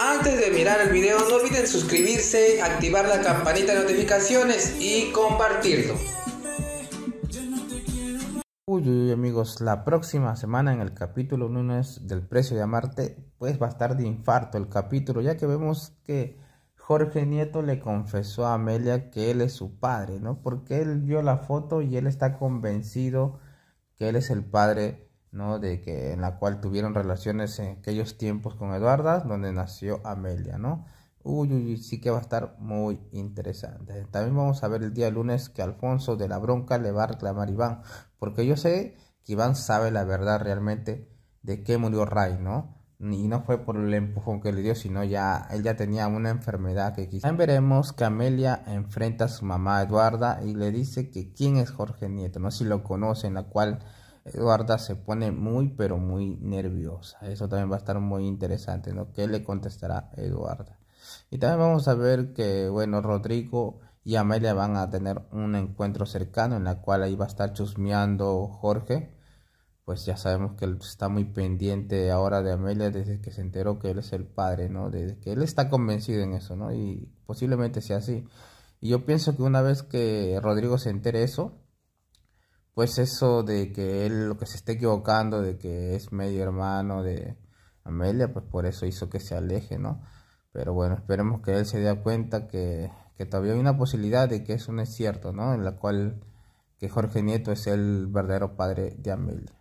Antes de mirar el video no olviden suscribirse, activar la campanita de notificaciones y compartirlo. Uy, uy, amigos, la próxima semana en el capítulo 1 del precio de amarte, pues va a estar de infarto el capítulo, ya que vemos que Jorge Nieto le confesó a Amelia que él es su padre, ¿no? Porque él vio la foto y él está convencido que él es el padre ¿no? De que en la cual tuvieron relaciones en aquellos tiempos con Eduarda, donde nació Amelia, ¿no? Uy, uy, sí que va a estar muy interesante. También vamos a ver el día lunes que Alfonso de la Bronca le va a reclamar a Iván, porque yo sé que Iván sabe la verdad realmente de qué murió Ray, ¿no? y no fue por el empujón que le dio, sino ya él ya tenía una enfermedad que quizá veremos que Amelia enfrenta a su mamá Eduarda y le dice que quién es Jorge Nieto, no si lo conoce en la cual Eduarda se pone muy pero muy nerviosa. Eso también va a estar muy interesante, ¿no? ¿Qué le contestará Eduarda? Y también vamos a ver que, bueno, Rodrigo y Amelia van a tener un encuentro cercano en la cual ahí va a estar chusmeando Jorge. Pues ya sabemos que él está muy pendiente ahora de Amelia desde que se enteró que él es el padre, ¿no? Desde que él está convencido en eso, ¿no? Y posiblemente sea así. Y yo pienso que una vez que Rodrigo se entere eso, pues eso de que él lo que se esté equivocando, de que es medio hermano de Amelia, pues por eso hizo que se aleje, ¿no? Pero bueno, esperemos que él se dé cuenta que, todavía hay una posibilidad de que eso no es cierto, ¿no? En la cual que Jorge Nieto es el verdadero padre de Amelia.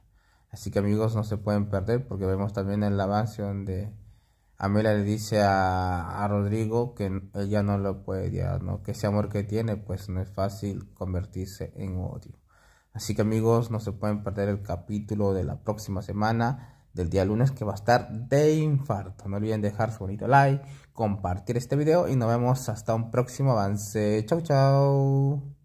Así que amigos, no se pueden perder porque vemos también el avance donde Amelia le dice a, a Rodrigo que ella no lo puede dar ¿no? Que ese amor que tiene, pues no es fácil convertirse en odio. Así que amigos, no se pueden perder el capítulo de la próxima semana, del día lunes, que va a estar de infarto. No olviden dejar su bonito like, compartir este video y nos vemos hasta un próximo avance. Chau, chau.